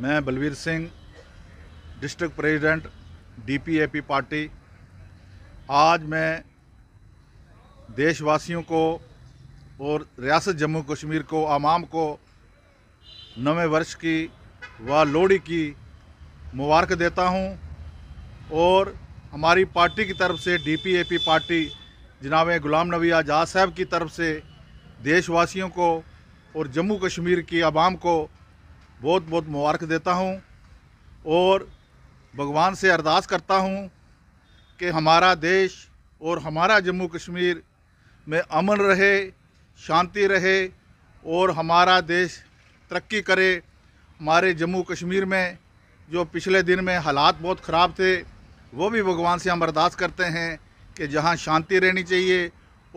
मैं Balveer Singh district president DPAP party आज मैं देशवासियों को और रियासत जम्मू कश्मीर को आमाम को नवे वर्ष की व लोहड़ी की मुबारक देता हूं और हमारी पार्टी की तरफ से डीपीएपी पार्टी जनाब गुलाम नबी आज़ाद साहब की तरफ से देशवासियों को और जम्मू कश्मीर की आवाम को बहुत बहुत मुबारक देता हूँ और भगवान से अरदास करता हूँ कि हमारा देश और हमारा जम्मू कश्मीर में अमन रहे शांति रहे और हमारा देश तरक्की करे हमारे जम्मू कश्मीर में जो पिछले दिन में हालात बहुत ख़राब थे वो भी भगवान से हम अरदास करते हैं कि जहाँ शांति रहनी चाहिए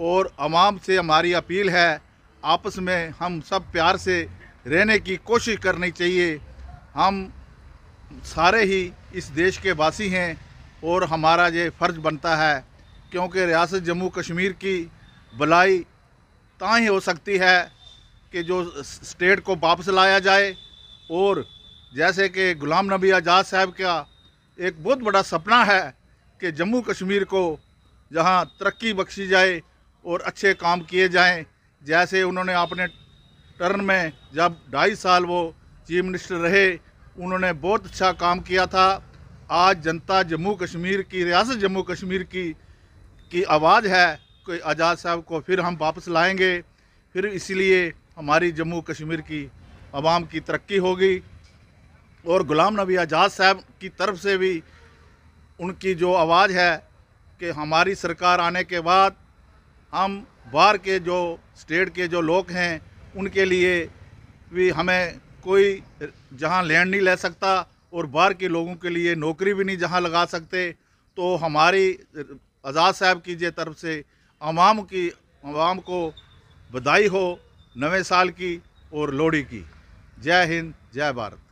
और आवाम से हमारी अपील है आपस में हम सब प्यार से रहने की कोशिश करनी चाहिए हम सारे ही इस देश के वासी हैं और हमारा ये फ़र्ज़ बनता है क्योंकि रियासत जम्मू कश्मीर की भलाई ही हो सकती है कि जो स्टेट को वापस लाया जाए और जैसे कि गुलाम नबी आज़ाद साहब का एक बहुत बड़ा सपना है कि जम्मू कश्मीर को जहां तरक्की बख्शी जाए और अच्छे काम किए जाएं जैसे उन्होंने अपने टर्न में जब ढाई साल वो चीफ मिनिस्टर रहे उन्होंने बहुत अच्छा काम किया था आज जनता जम्मू कश्मीर की रियासत जम्मू कश्मीर की की आवाज़ है कि आज़ाद साहब को फिर हम वापस लाएंगे फिर इसलिए हमारी जम्मू कश्मीर की आवाम की तरक्की होगी और गुलाम नबी आज़ाद साहब की तरफ से भी उनकी जो आवाज़ है कि हमारी सरकार आने के बाद हम बाहर के जो स्टेट के जो लोग हैं उनके लिए भी हमें कोई जहां लैंड नहीं ले सकता और बाहर के लोगों के लिए नौकरी भी नहीं जहां लगा सकते तो हमारी आज़ाद साहब की जे तरफ से आवाम की आवाम को बधाई हो नवे साल की और लोहड़ी की जय हिंद जय भारत